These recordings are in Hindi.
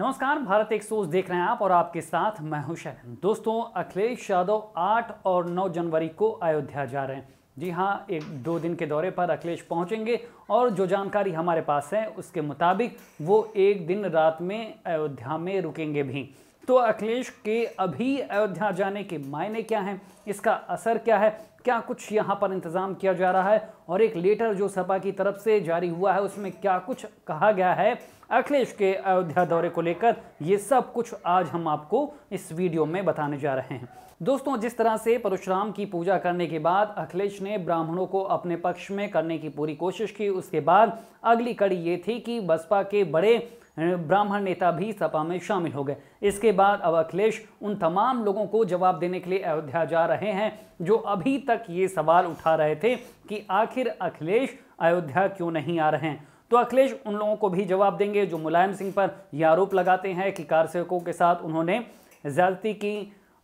नमस्कार भारत एक सोच देख रहे हैं आप और आपके साथ मैं हूं दोस्तों अखिलेश यादव 8 और 9 जनवरी को अयोध्या जा रहे हैं जी हाँ एक दो दिन के दौरे पर अखिलेश पहुंचेंगे और जो जानकारी हमारे पास है उसके मुताबिक वो एक दिन रात में अयोध्या में रुकेंगे भी तो अखिलेश के अभी अयोध्या जाने के मायने क्या हैं इसका असर क्या है क्या कुछ यहाँ पर इंतज़ाम किया जा रहा है और एक लेटर जो सपा की तरफ से जारी हुआ है उसमें क्या कुछ कहा गया है अखिलेश के अयोध्या दौरे को लेकर ये सब कुछ आज हम आपको इस वीडियो में बताने जा रहे हैं दोस्तों जिस तरह से परशुराम की पूजा करने के बाद अखिलेश ने ब्राह्मणों को अपने पक्ष में करने की पूरी कोशिश की उसके बाद अगली कड़ी ये थी कि बसपा के बड़े ब्राह्मण नेता भी सपा में शामिल हो गए इसके बाद अब अखिलेश उन तमाम लोगों को जवाब देने के लिए अयोध्या जा रहे हैं जो अभी तक ये सवाल उठा रहे थे कि आखिर अखिलेश अयोध्या क्यों नहीं आ रहे हैं तो अखिलेश उन लोगों को भी जवाब देंगे जो मुलायम सिंह पर यह आरोप लगाते हैं कि कारसेवकों के साथ उन्होंने ज्यादती की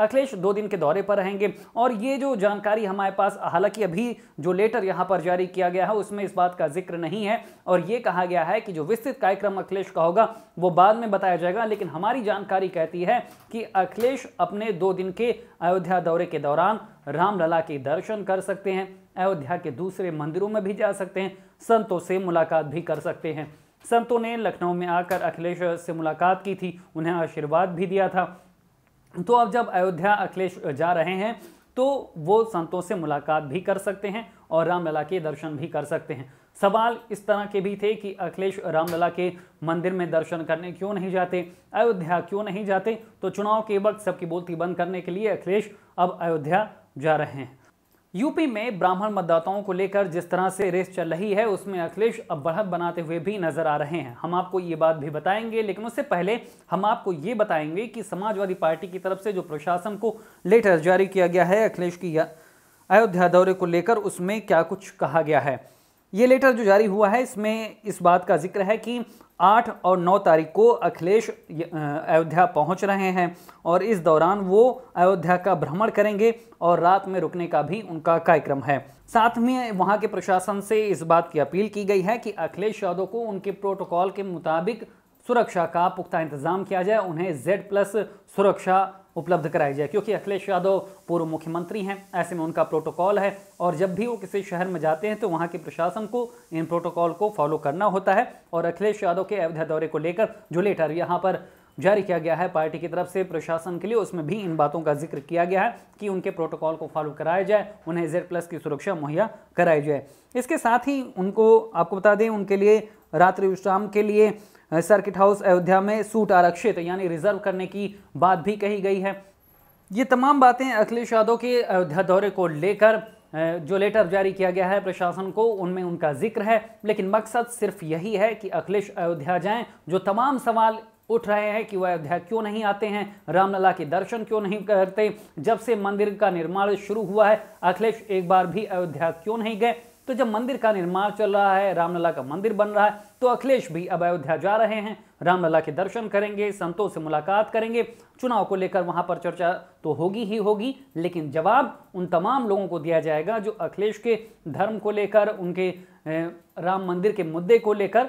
अखिलेश दो दिन के दौरे पर रहेंगे और ये जो जानकारी हमारे पास हालांकि अभी जो लेटर यहाँ पर जारी किया गया है उसमें इस बात का जिक्र नहीं है और ये कहा गया है कि जो विस्तृत कार्यक्रम अखिलेश का होगा वो बाद में बताया जाएगा लेकिन हमारी जानकारी कहती है कि अखिलेश अपने दो दिन के अयोध्या दौरे के दौरान रामलला के दर्शन कर सकते हैं अयोध्या के दूसरे मंदिरों में भी जा सकते हैं संतों से मुलाकात भी कर सकते हैं संतों ने लखनऊ में आकर अखिलेश से मुलाकात की थी उन्हें आशीर्वाद भी दिया था तो अब जब अयोध्या अखिलेश जा रहे हैं तो वो संतों से मुलाकात भी कर सकते हैं और रामलला के दर्शन भी कर सकते हैं सवाल इस तरह के भी थे कि अखिलेश रामलला के मंदिर में दर्शन करने क्यों नहीं जाते अयोध्या क्यों नहीं जाते तो चुनाव के वक्त सबकी बोलती बंद करने के लिए अखिलेश अब अयोध्या जा रहे हैं यूपी में ब्राह्मण मतदाताओं को लेकर जिस तरह से रेस चल रही है उसमें अखिलेश अब बढ़त बनाते हुए भी नजर आ रहे हैं हम आपको ये बात भी बताएंगे लेकिन उससे पहले हम आपको ये बताएंगे कि समाजवादी पार्टी की तरफ से जो प्रशासन को लेटर जारी किया गया है अखिलेश की अयोध्या दौरे को लेकर उसमें क्या कुछ कहा गया है ये लेटर जो जारी हुआ है इसमें इस बात का जिक्र है कि आठ और नौ तारीख को अखिलेश अयोध्या पहुंच रहे हैं और इस दौरान वो अयोध्या का भ्रमण करेंगे और रात में रुकने का भी उनका कार्यक्रम है साथ में वहां के प्रशासन से इस बात की अपील की गई है कि अखिलेश यादव को उनके प्रोटोकॉल के मुताबिक सुरक्षा का पुख्ता इंतजाम किया जाए उन्हें जेड प्लस सुरक्षा उपलब्ध कराई जाए क्योंकि अखिलेश यादव पूर्व मुख्यमंत्री हैं ऐसे में उनका प्रोटोकॉल है और जब भी वो किसी शहर में जाते हैं तो वहाँ के प्रशासन को इन प्रोटोकॉल को फॉलो करना होता है और अखिलेश यादव के अयोध्या दौरे को लेकर जो लेटर यहाँ पर जारी किया गया है पार्टी की तरफ से प्रशासन के लिए उसमें भी इन बातों का जिक्र किया गया है कि उनके प्रोटोकॉल को फॉलो कराया जाए उन्हें जेड प्लस की सुरक्षा मुहैया कराई जाए इसके साथ ही उनको आपको बता दें उनके लिए रात्रि विश्राम के लिए सर्किट हाउस अयोध्या में सूट आरक्षित यानी रिजर्व करने की बात भी कही गई है ये तमाम बातें अखिलेश यादव के अयोध्या दौरे को लेकर जो लेटर जारी किया गया है प्रशासन को उनमें उनका जिक्र है लेकिन मकसद सिर्फ यही है कि अखिलेश अयोध्या जाएं जो तमाम सवाल उठ रहे हैं कि वह अयोध्या क्यों नहीं आते हैं रामलला के दर्शन क्यों नहीं करते जब से मंदिर का निर्माण शुरू हुआ है अखिलेश एक बार भी अयोध्या क्यों नहीं गए तो जब मंदिर का निर्माण चल रहा है रामलला का मंदिर बन रहा है तो अखिलेश भी अब अयोध्या जा रहे हैं रामलला के दर्शन करेंगे संतों से मुलाकात करेंगे चुनाव को लेकर वहां पर चर्चा तो होगी ही होगी लेकिन जवाब उन तमाम लोगों को दिया जाएगा जो अखिलेश के धर्म को लेकर उनके राम मंदिर के मुद्दे को लेकर